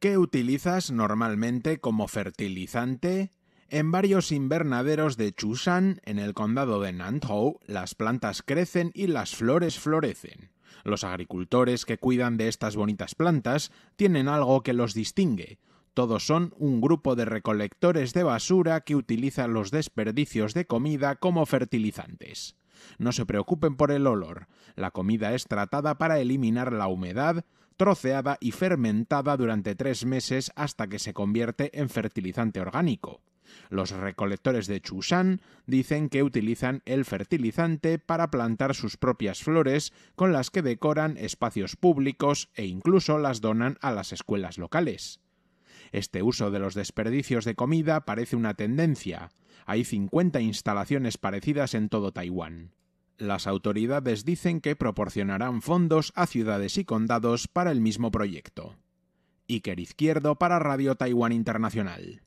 ¿Qué utilizas normalmente como fertilizante en varios invernaderos de Chushan en el condado de Nantou. Las plantas crecen y las flores florecen. Los agricultores que cuidan de estas bonitas plantas tienen algo que los distingue. Todos son un grupo de recolectores de basura que utilizan los desperdicios de comida como fertilizantes. No se preocupen por el olor. La comida es tratada para eliminar la humedad, troceada y fermentada durante tres meses hasta que se convierte en fertilizante orgánico. Los recolectores de Chusan dicen que utilizan el fertilizante para plantar sus propias flores con las que decoran espacios públicos e incluso las donan a las escuelas locales. Este uso de los desperdicios de comida parece una tendencia. Hay 50 instalaciones parecidas en todo Taiwán. Las autoridades dicen que proporcionarán fondos a ciudades y condados para el mismo proyecto. Iker Izquierdo para Radio Taiwán Internacional.